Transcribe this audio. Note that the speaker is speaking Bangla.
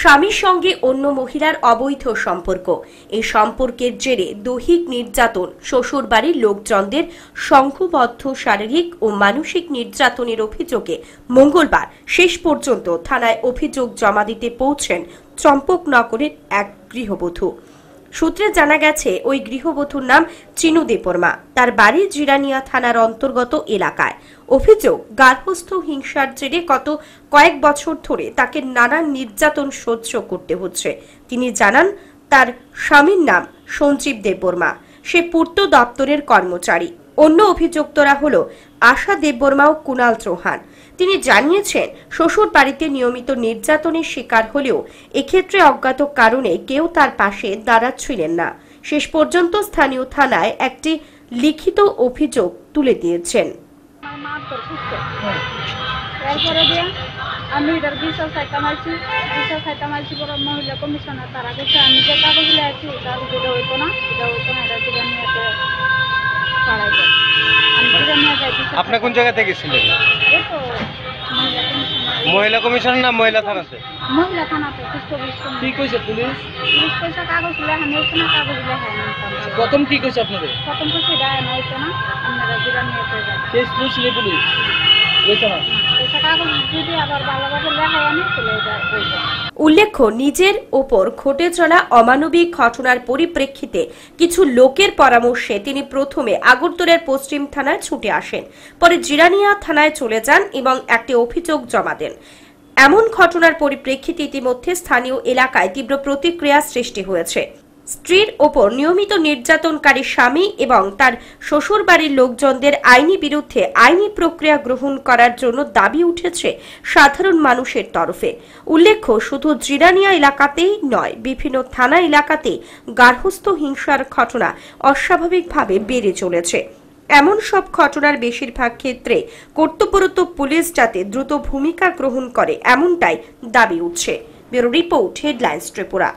স্বামীর সঙ্গে অন্য মহিলার অবৈধ সম্পর্ক এই সম্পর্কের জেরে দৈহিক নির্যাতন শ্বশুর বাড়ির লোকজনদের সংঘবদ্ধ শারীরিক ও মানসিক নির্যাতনের অভিযোগে মঙ্গলবার শেষ পর্যন্ত থানায় অভিযোগ জমা দিতে পৌঁছেন চম্পকনগরের এক গৃহবধূ সূত্রে জানা গেছে ওই গৃহবধূর নাম চিনু দেপরমা তার বাড়ি জিরানিয়া থানার অন্তর্গত এলাকায় অভিযোগ গার্হস্থ হিংসার জেরে গত কয়েক বছর ধরে তাকে নানান নির্যাতন সহ্য করতে হচ্ছে তিনি জানান তার স্বামীর নাম সঞ্জীব দেববর্মা সে পূর্ত দপ্তরের কর্মচারী অন্য অভিযুক্তরা হল আশা দেববর্মা ও কুণাল চৌহান তিনি জানিয়েছেন শ্বশুর বাড়িতে নিয়মিত নির্যাতনের শিকার হলেও এক্ষেত্রে অজ্ঞাত কারণে কেউ তার পাশে দাঁড়াচ্ছিলেন না শেষ পর্যন্ত স্থানীয় থানায় একটি লিখিত অভিযোগ তুলে দিয়েছেন আমি এটার বিশ্বাস খাইতামাইছি বিশ্বাস খাইতামাইছি পরে মহিলা কমিশনার তারা কাছে আমি যে কাগজগুলো আছি তার যেটা হইতো না এটা হইতো না এটা যদি আমি এত পাড়াইবো আপনি কোন জায়গাতে গেছিলেন মহিলা কমিশন না মহিলা থানাতে মহিলা কি কইছে পুলিশ পুলিশ কইছে কাগজ কাগজ প্রথম কি কইছে আপনাদের প্রথম কইছে দায় তো না আপনারা জিরা নিয়ে কইবা কেস পুলিশ পুলিশ কইছে না উল্লেখ্য নিজের ওপর ঘটে চলা অমানবিক ঘটনার পরিপ্রেক্ষিতে কিছু লোকের পরামর্শে তিনি প্রথমে আগরতলার পশ্চিম থানায় ছুটে আসেন পরে জিরানিয়া থানায় চলে যান এবং একটি অভিযোগ জমা দেন এমন ঘটনার পরিপ্রেক্ষিতে ইতিমধ্যে স্থানীয় এলাকায় তীব্র প্রতিক্রিয়া সৃষ্টি হয়েছে স্ত্রীর ওপর নিয়মিত নির্যাতনকারী স্বামী এবং তার শ্বশুর বাড়ির লোকজনদের আইনি বিরুদ্ধে আইনি প্রক্রিয়া গ্রহণ করার জন্য দাবি উঠেছে সাধারণ মানুষের তরফে উল্লেখ্য শুধু জিরানিয়া এলাকাতেই নয় বিভিন্ন থানা এলাকাতে গার্হস্থ হিংসার ঘটনা অস্বাভাবিকভাবে বেড়ে চলেছে এমন সব ঘটনার বেশিরভাগ ক্ষেত্রে কর্তব্যরত পুলিশ যাতে দ্রুত ভূমিকা গ্রহণ করে এমনটাই দাবি উঠছে ব্যুরো রিপোর্ট হেডলাইন্স ত্রিপুরা